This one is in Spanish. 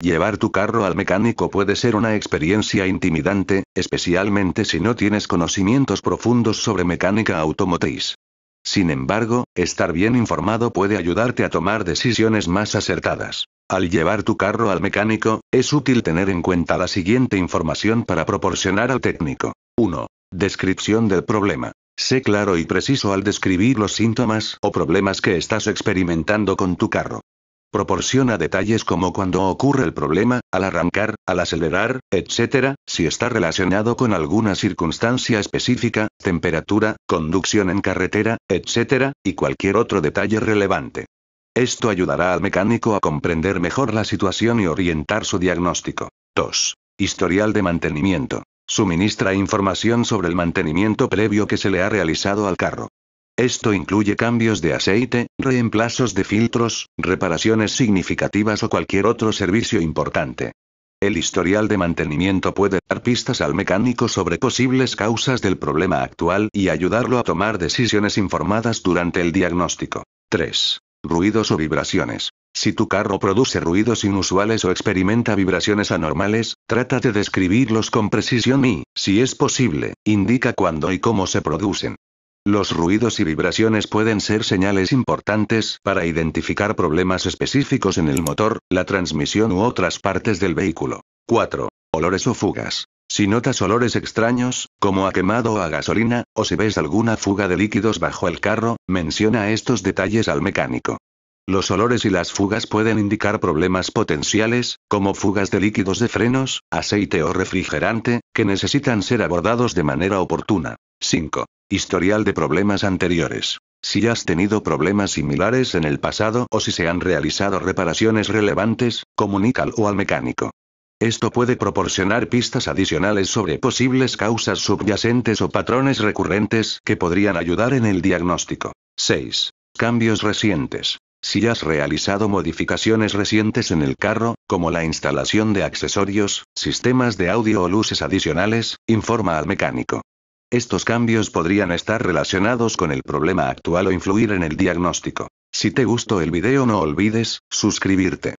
Llevar tu carro al mecánico puede ser una experiencia intimidante, especialmente si no tienes conocimientos profundos sobre mecánica automotriz. Sin embargo, estar bien informado puede ayudarte a tomar decisiones más acertadas. Al llevar tu carro al mecánico, es útil tener en cuenta la siguiente información para proporcionar al técnico. 1. Descripción del problema. Sé claro y preciso al describir los síntomas o problemas que estás experimentando con tu carro. Proporciona detalles como cuando ocurre el problema, al arrancar, al acelerar, etc., si está relacionado con alguna circunstancia específica, temperatura, conducción en carretera, etc., y cualquier otro detalle relevante. Esto ayudará al mecánico a comprender mejor la situación y orientar su diagnóstico. 2. Historial de mantenimiento. Suministra información sobre el mantenimiento previo que se le ha realizado al carro. Esto incluye cambios de aceite, reemplazos de filtros, reparaciones significativas o cualquier otro servicio importante. El historial de mantenimiento puede dar pistas al mecánico sobre posibles causas del problema actual y ayudarlo a tomar decisiones informadas durante el diagnóstico. 3. Ruidos o vibraciones. Si tu carro produce ruidos inusuales o experimenta vibraciones anormales, trata de describirlos con precisión y, si es posible, indica cuándo y cómo se producen. Los ruidos y vibraciones pueden ser señales importantes para identificar problemas específicos en el motor, la transmisión u otras partes del vehículo. 4. Olores o fugas. Si notas olores extraños, como a quemado o a gasolina, o si ves alguna fuga de líquidos bajo el carro, menciona estos detalles al mecánico. Los olores y las fugas pueden indicar problemas potenciales, como fugas de líquidos de frenos, aceite o refrigerante, que necesitan ser abordados de manera oportuna. 5. Historial de problemas anteriores. Si has tenido problemas similares en el pasado o si se han realizado reparaciones relevantes, comunícalo al mecánico. Esto puede proporcionar pistas adicionales sobre posibles causas subyacentes o patrones recurrentes que podrían ayudar en el diagnóstico. 6. Cambios recientes. Si has realizado modificaciones recientes en el carro, como la instalación de accesorios, sistemas de audio o luces adicionales, informa al mecánico. Estos cambios podrían estar relacionados con el problema actual o influir en el diagnóstico. Si te gustó el video no olvides, suscribirte.